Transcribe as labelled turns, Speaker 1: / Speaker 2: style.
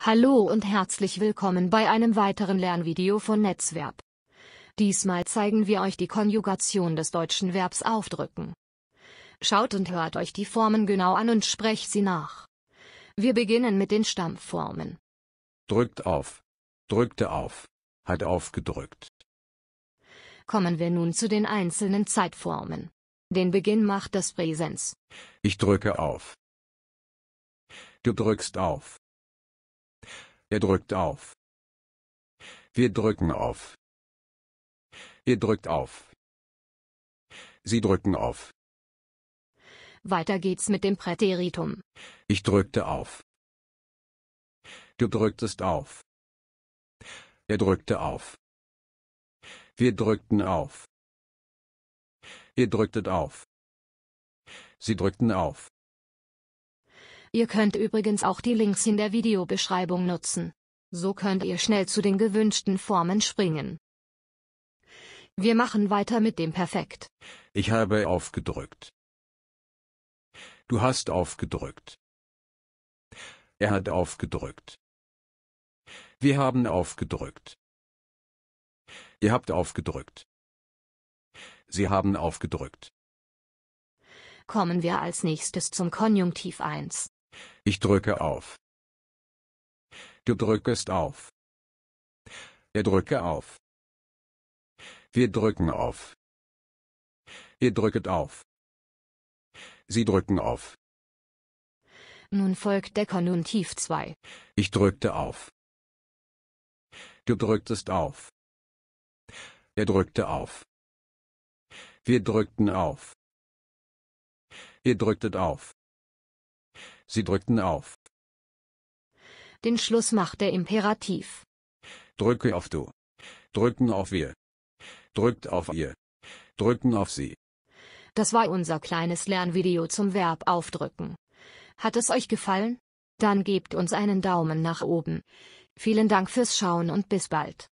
Speaker 1: Hallo und herzlich willkommen bei einem weiteren Lernvideo von Netzverb. Diesmal zeigen wir euch die Konjugation des deutschen Verbs aufdrücken. Schaut und hört euch die Formen genau an und sprecht sie nach. Wir beginnen mit den Stammformen.
Speaker 2: Drückt auf. Drückte auf. Hat aufgedrückt.
Speaker 1: Kommen wir nun zu den einzelnen Zeitformen. Den Beginn macht das Präsens.
Speaker 2: Ich drücke auf. Du drückst auf. Er drückt auf. Wir drücken auf. Ihr drückt auf. Sie drücken auf.
Speaker 1: Weiter geht's mit dem Präteritum.
Speaker 2: Ich drückte auf. Du drücktest auf. Er drückte auf. Wir drückten auf. Ihr drücktet auf. Sie drückten auf.
Speaker 1: Ihr könnt übrigens auch die Links in der Videobeschreibung nutzen. So könnt ihr schnell zu den gewünschten Formen springen. Wir machen weiter mit dem Perfekt.
Speaker 2: Ich habe aufgedrückt. Du hast aufgedrückt. Er hat aufgedrückt. Wir haben aufgedrückt. Ihr habt aufgedrückt. Sie haben aufgedrückt.
Speaker 1: Kommen wir als nächstes zum Konjunktiv 1.
Speaker 2: Ich drücke auf. Du drückest auf. Er drücke auf. Wir drücken auf. Ihr drücket auf. Sie drücken auf.
Speaker 1: Nun folgt der Konjunktiv 2.
Speaker 2: Ich drückte auf. Du drücktest auf. Er drückte auf. Wir drückten auf. Ihr drücktet auf. Sie drückten auf.
Speaker 1: Den Schluss macht der Imperativ.
Speaker 2: Drücke auf du. Drücken auf wir. Drückt auf ihr. Drücken auf sie.
Speaker 1: Das war unser kleines Lernvideo zum Verb aufdrücken. Hat es euch gefallen? Dann gebt uns einen Daumen nach oben. Vielen Dank fürs Schauen und bis bald.